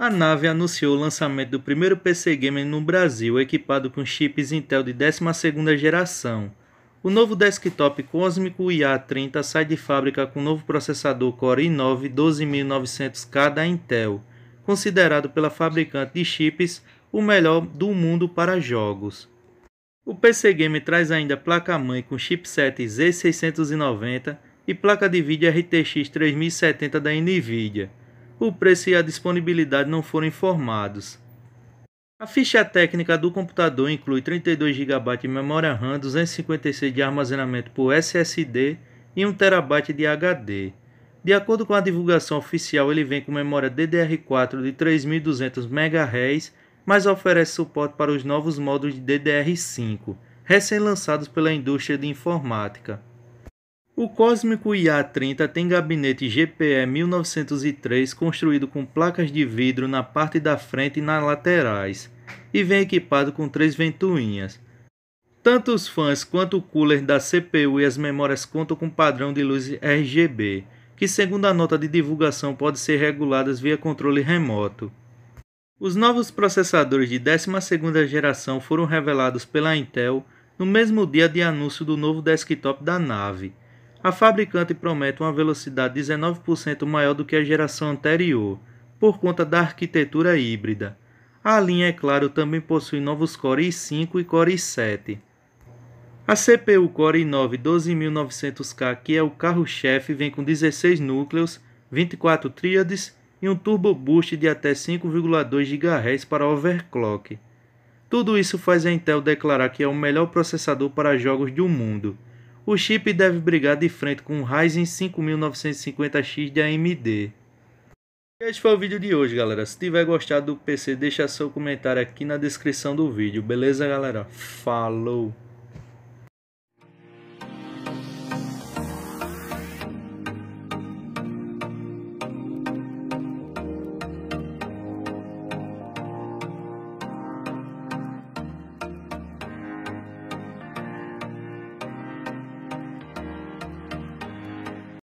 a nave anunciou o lançamento do primeiro PC Gamer no Brasil, equipado com chips Intel de 12 geração. O novo desktop cósmico IA30 sai de fábrica com o novo processador Core i9-12900K da Intel, considerado pela fabricante de chips o melhor do mundo para jogos. O PC Gamer traz ainda placa-mãe com chipset Z690 e placa de vídeo RTX 3070 da NVIDIA o preço e a disponibilidade não foram informados. A ficha técnica do computador inclui 32 GB de memória RAM, 256 de armazenamento por SSD e 1 TB de HD. De acordo com a divulgação oficial, ele vem com memória DDR4 de 3200 MHz, mas oferece suporte para os novos módulos de DDR5, recém-lançados pela indústria de informática. O Cósmico IA-30 tem gabinete GPE 1903 construído com placas de vidro na parte da frente e nas laterais, e vem equipado com três ventoinhas. Tanto os fãs quanto o cooler da CPU e as memórias contam com padrão de luz RGB, que segundo a nota de divulgação pode ser reguladas via controle remoto. Os novos processadores de 12ª geração foram revelados pela Intel no mesmo dia de anúncio do novo desktop da nave. A fabricante promete uma velocidade 19% maior do que a geração anterior, por conta da arquitetura híbrida. A linha, é claro, também possui novos Core i5 e Core i7. A CPU Core i9 12900K, que é o carro-chefe, vem com 16 núcleos, 24 tríades e um turbo boost de até 5,2 GHz para overclock. Tudo isso faz a Intel declarar que é o melhor processador para jogos do mundo. O chip deve brigar de frente com o Ryzen 5950X de AMD. Este foi o vídeo de hoje, galera. Se tiver gostado do PC, deixa seu comentário aqui na descrição do vídeo, beleza, galera? Falou!